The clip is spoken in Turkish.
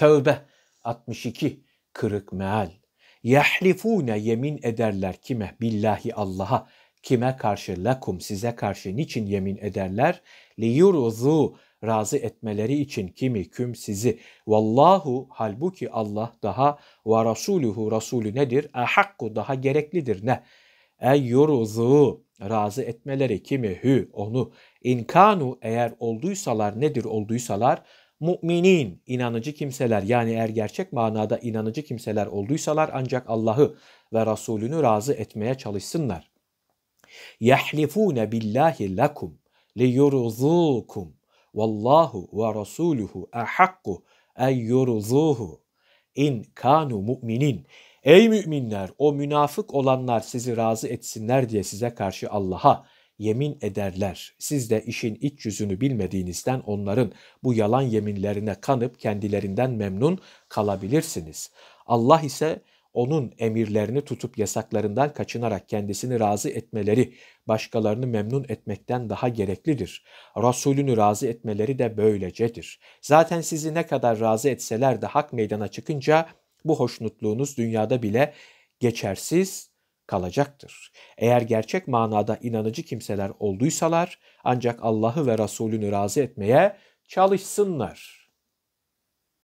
Tevbe 62 kırık meal. Yahlifune yemin ederler kime? Billahi Allah'a. Kime karşı? Lakum size karşı niçin yemin ederler? Liyuruzu razı etmeleri için kimi küm sizi. Vallahu halbuki Allah daha ve rasuluhu rasulü nedir? Ahakku daha gereklidir ne? Eyyuruzu razı etmeleri kimi hü onu inkanu eğer olduysalar nedir olduysalar Müminin inanıcı kimseler yani eğer gerçek manada inanıcı kimseler olduysalar ancak Allah'ı ve Resulünü razı etmeye çalışsınlar. Yahlifune billahi lakum liyurzukum vallahu ve rasuluhu ahakku en yurzuhu in kanu mu'minin. Ey müminler o münafık olanlar sizi razı etsinler diye size karşı Allah'a yemin ederler. Siz de işin iç yüzünü bilmediğinizden onların bu yalan yeminlerine kanıp kendilerinden memnun kalabilirsiniz. Allah ise onun emirlerini tutup yasaklarından kaçınarak kendisini razı etmeleri başkalarını memnun etmekten daha gereklidir. Resulünü razı etmeleri de böylecedir. Zaten sizi ne kadar razı etseler de hak meydana çıkınca bu hoşnutluğunuz dünyada bile geçersiz kalacaktır. Eğer gerçek manada inanıcı kimseler olduysalar ancak Allah'ı ve Resulünü razı etmeye çalışsınlar.''